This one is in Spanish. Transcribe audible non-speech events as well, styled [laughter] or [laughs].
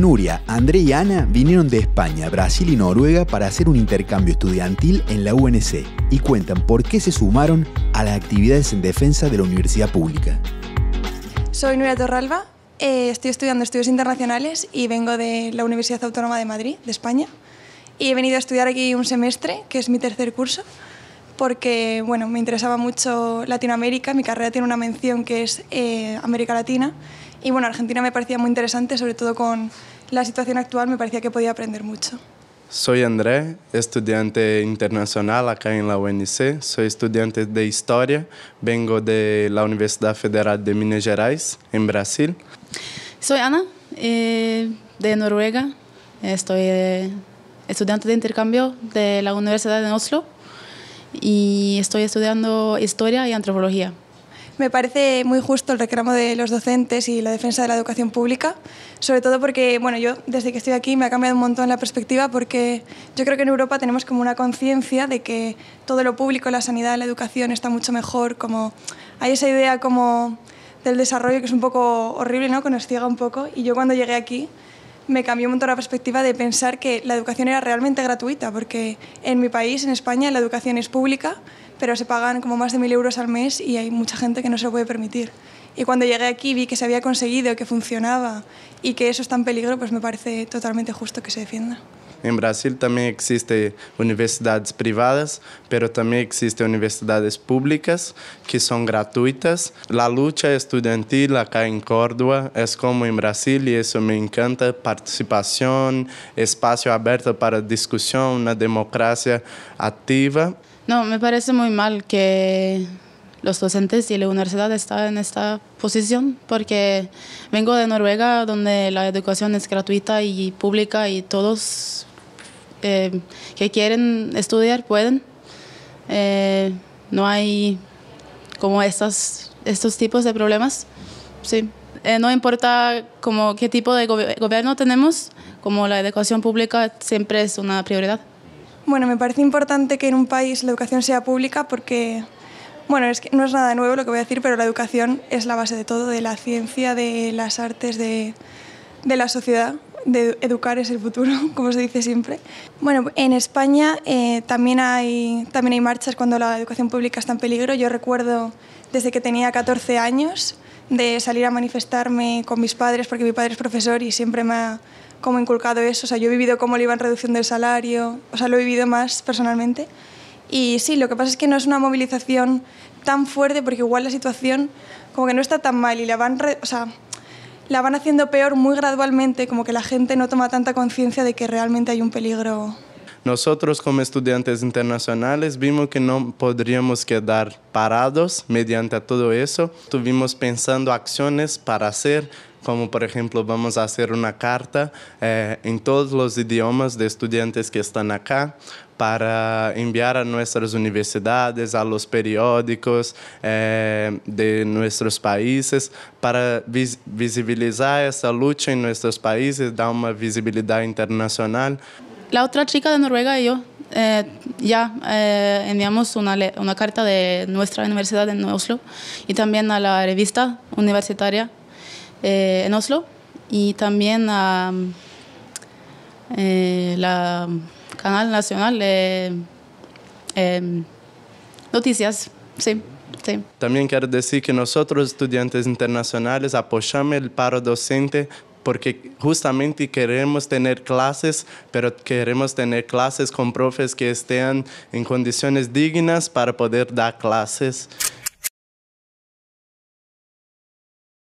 Nuria, André y Ana vinieron de España, Brasil y Noruega para hacer un intercambio estudiantil en la UNC y cuentan por qué se sumaron a las actividades en defensa de la universidad pública. Soy Nuria Torralba, eh, estoy estudiando estudios internacionales y vengo de la Universidad Autónoma de Madrid, de España. Y he venido a estudiar aquí un semestre, que es mi tercer curso, porque bueno, me interesaba mucho Latinoamérica. Mi carrera tiene una mención que es eh, América Latina y bueno, Argentina me parecía muy interesante, sobre todo con la situación actual, me parecía que podía aprender mucho. Soy André, estudiante internacional acá en la UNC. Soy estudiante de historia. Vengo de la Universidad Federal de Minas Gerais, en Brasil. Soy Ana, eh, de Noruega. Estoy eh, estudiante de intercambio de la Universidad de Oslo y estoy estudiando historia y antropología. Me parece muy justo el reclamo de los docentes y la defensa de la educación pública, sobre todo porque, bueno, yo desde que estoy aquí me ha cambiado un montón la perspectiva porque yo creo que en Europa tenemos como una conciencia de que todo lo público, la sanidad, la educación está mucho mejor, como hay esa idea como del desarrollo que es un poco horrible, ¿no? Que nos ciega un poco y yo cuando llegué aquí me cambió un montón la perspectiva de pensar que la educación era realmente gratuita, porque en mi país, en España, la educación es pública, pero se pagan como más de mil euros al mes y hay mucha gente que no se puede permitir. Y cuando llegué aquí vi que se había conseguido, que funcionaba y que eso está en peligro, pues me parece totalmente justo que se defienda. En Brasil también existen universidades privadas, pero también existen universidades públicas que son gratuitas. La lucha estudiantil acá en Córdoba es como en Brasil y eso me encanta: participación, espacio abierto para discusión, una democracia activa. No, me parece muy mal que los docentes y la universidad estén en esta posición porque vengo de Noruega donde la educación es gratuita y pública y todos eh, que quieren estudiar pueden. Eh, no hay como estos, estos tipos de problemas. Sí. Eh, no importa como qué tipo de gobierno tenemos, como la educación pública siempre es una prioridad. Bueno, me parece importante que en un país la educación sea pública porque, bueno, no es nada nuevo lo que voy a decir, pero la educación es la base de todo, de la ciencia, de las artes, de la sociedad de educar es el futuro, [laughs] como se dice siempre. Bueno, en España eh, también, hay, también hay marchas cuando la educación pública está en peligro. Yo recuerdo desde que tenía 14 años de salir a manifestarme con mis padres, porque mi padre es profesor y siempre me ha como inculcado eso. O sea, yo he vivido cómo le iban reduciendo el salario, o sea, lo he vivido más personalmente. Y sí, lo que pasa es que no es una movilización tan fuerte, porque igual la situación como que no está tan mal y la van la van haciendo peor muy gradualmente, como que la gente no toma tanta conciencia de que realmente hay un peligro. Nosotros como estudiantes internacionales vimos que no podríamos quedar parados mediante todo eso. Estuvimos pensando acciones para hacer como por ejemplo vamos a hacer una carta eh, en todos los idiomas de estudiantes que están acá para enviar a nuestras universidades, a los periódicos eh, de nuestros países, para visibilizar esa lucha en nuestros países, dar una visibilidad internacional. La otra chica de Noruega y yo eh, ya enviamos una, una, carta de nuestra universidad en Oslo y también a la revista universitaria eh, en Oslo y también a eh, la canal nacional de em, noticias. También quiero decir que nosotros, estudiantes internacionales, apoyamos el paro docente porque justamente queremos tener clases, pero queremos tener clases con profes que estén en condiciones dignas para poder dar clases.